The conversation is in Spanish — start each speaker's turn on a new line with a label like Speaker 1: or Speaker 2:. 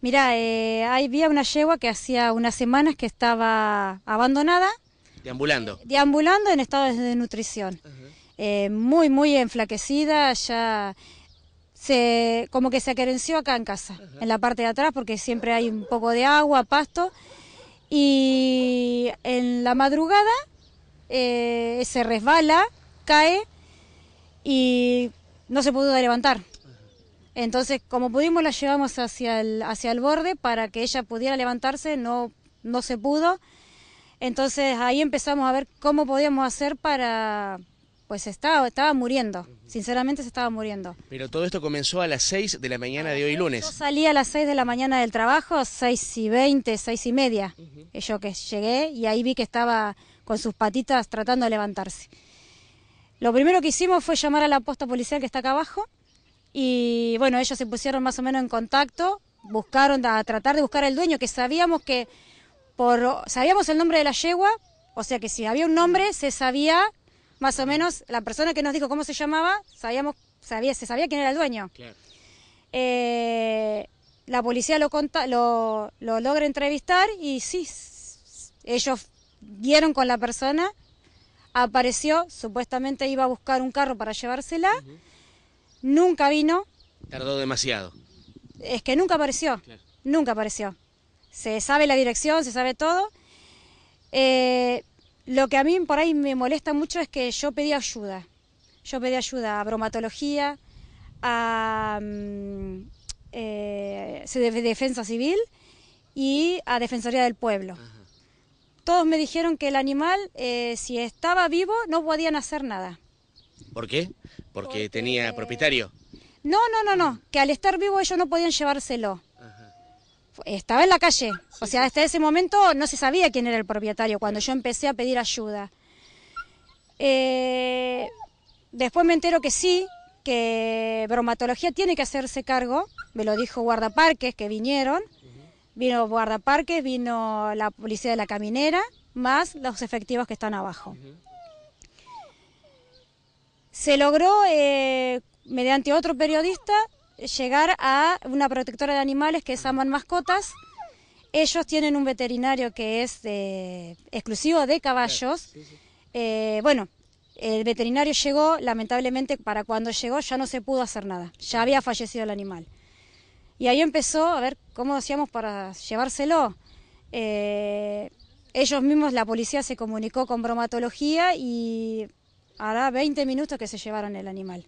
Speaker 1: Mira, eh, había una yegua que hacía unas semanas que estaba abandonada. Deambulando. Eh, deambulando en estado de nutrición. Eh, muy, muy enflaquecida, ya se, como que se querenció acá en casa, en la parte de atrás, porque siempre hay un poco de agua, pasto. Y en la madrugada eh, se resbala, cae y no se pudo levantar. Entonces, como pudimos, la llevamos hacia el, hacia el borde para que ella pudiera levantarse, no, no se pudo. Entonces ahí empezamos a ver cómo podíamos hacer para... Pues estaba, estaba muriendo, sinceramente se estaba muriendo. Pero todo esto comenzó a las 6 de la mañana de hoy lunes. Yo salí a las 6 de la mañana del trabajo, 6 y 20, 6 y media. Yo que llegué y ahí vi que estaba con sus patitas tratando de levantarse. Lo primero que hicimos fue llamar a la posta policial que está acá abajo y bueno, ellos se pusieron más o menos en contacto, buscaron a tratar de buscar al dueño, que sabíamos que por sabíamos el nombre de la yegua, o sea que si había un nombre se sabía más o menos la persona que nos dijo cómo se llamaba, sabíamos sabía se sabía quién era el dueño. Eh, la policía lo, lo, logra entrevistar y sí, ellos dieron con la persona, apareció, supuestamente iba a buscar un carro para llevársela nunca vino. Tardó demasiado. Es que nunca apareció, nunca apareció. Se sabe la dirección, se sabe todo. Eh, lo que a mí por ahí me molesta mucho es que yo pedí ayuda. Yo pedí ayuda a bromatología, a mm, eh, Defensa Civil y a Defensoría del Pueblo. Todos me dijeron que el animal, eh, si estaba vivo, no podían hacer nada. ¿Por qué? Porque, tenía propietario. No, no, no, no, que al estar vivo ellos no podían llevárselo. Estaba en la calle, o sea, hasta ese momento no se sabía quién era el propietario cuando yo empecé a pedir ayuda. Eh, después me entero que sí, que bromatología tiene que hacerse cargo, me lo dijo guardaparques que vinieron, vino guardaparques, vino la policía de la caminera, más los efectivos que están abajo. Se logró, eh, mediante otro periodista, llegar a una protectora de animales que es Aman Mascotas. Ellos tienen un veterinario que es eh, exclusivo de caballos. Eh, bueno, el veterinario llegó, lamentablemente para cuando llegó ya no se pudo hacer nada, ya había fallecido el animal. Y ahí empezó a ver cómo hacíamos para llevárselo. ellos mismos, la policía se comunicó con bromatología y hará 20 minutos que se llevaron el animal.